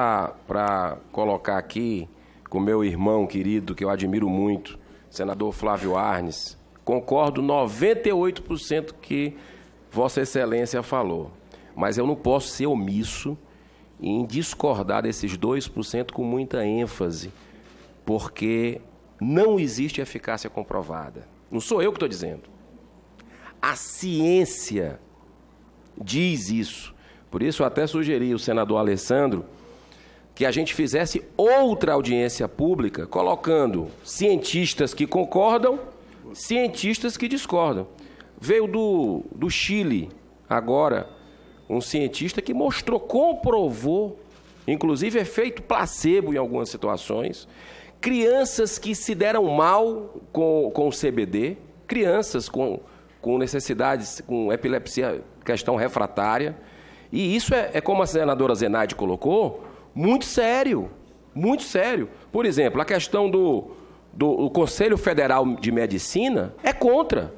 Ah, para colocar aqui com meu irmão querido, que eu admiro muito, senador Flávio Arnes. Concordo 98% que Vossa Excelência falou, mas eu não posso ser omisso em discordar desses 2% com muita ênfase, porque não existe eficácia comprovada. Não sou eu que estou dizendo. A ciência diz isso. Por isso, eu até sugeri o senador Alessandro que a gente fizesse outra audiência pública, colocando cientistas que concordam, cientistas que discordam. Veio do, do Chile, agora, um cientista que mostrou, comprovou, inclusive efeito é placebo em algumas situações, crianças que se deram mal com, com o CBD, crianças com, com necessidades, com epilepsia, questão refratária. E isso é, é como a senadora Zenaide colocou, muito sério, muito sério. Por exemplo, a questão do, do Conselho Federal de Medicina é contra.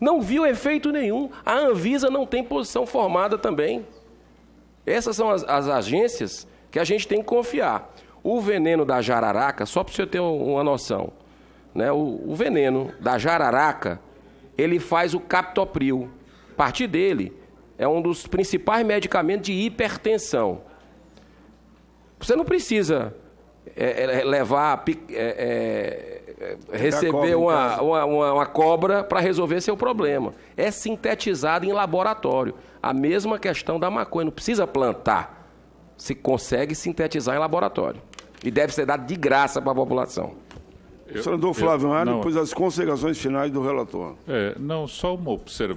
Não viu efeito nenhum. A Anvisa não tem posição formada também. Essas são as, as agências que a gente tem que confiar. O veneno da jararaca, só para você ter uma noção, né? o, o veneno da jararaca, ele faz o captopril. A partir dele, é um dos principais medicamentos de hipertensão. Você não precisa é, é, é levar, é, é, é receber uma, uma, uma, uma cobra para resolver seu problema. É sintetizado em laboratório. A mesma questão da maconha, não precisa plantar. Se consegue sintetizar em laboratório. E deve ser dado de graça para a população. Eu, Senador Flávio Mário, depois as considerações finais do relator. não, só uma observação.